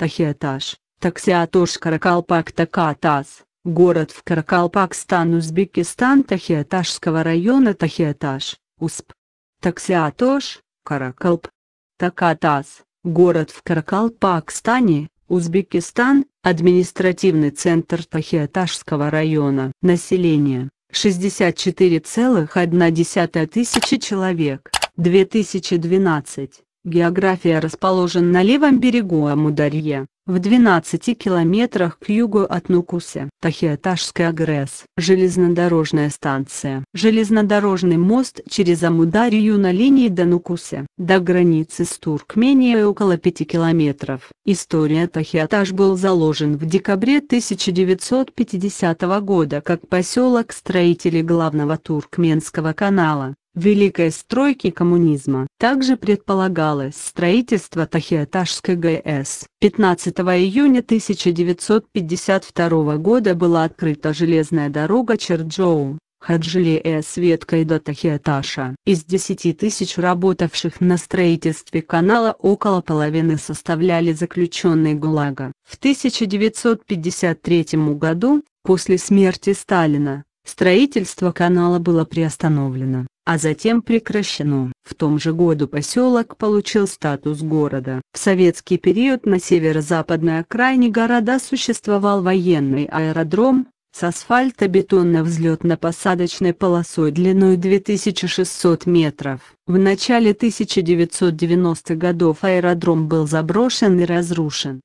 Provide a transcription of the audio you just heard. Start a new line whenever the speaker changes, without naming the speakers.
Тахиаташ, Таксиатош Каракалпак Такатас, город в Каракалпакстан Узбекистан Тахиаташского района Тахиаташ, Усп. Таксиатош, Каракалп. Такатас, город в Каракалпакстане, Узбекистан, административный центр Тахиаташского района. Население 64,1 тысячи человек, 2012. География расположен на левом берегу Амударье, в 12 километрах к югу от Нукусе. Тахиаташская ГРЭС. Железнодорожная станция. Железнодорожный мост через Амударью на линии до Нукусе. До границы с Туркменией около 5 километров. История Тахиаташ был заложен в декабре 1950 года как поселок строителей главного туркменского канала. Великой стройки коммунизма также предполагалось строительство Тахиаташской ГС. 15 июня 1952 года была открыта железная дорога Черджоу. Хаджили с веткой до Тахиаташа. Из 10 тысяч работавших на строительстве канала около половины составляли заключенные ГУЛАГа. В 1953 году, после смерти Сталина, Строительство канала было приостановлено, а затем прекращено. В том же году поселок получил статус города. В советский период на северо-западной окраине города существовал военный аэродром, с асфальтобетонно-взлетно-посадочной полосой длиной 2600 метров. В начале 1990-х годов аэродром был заброшен и разрушен,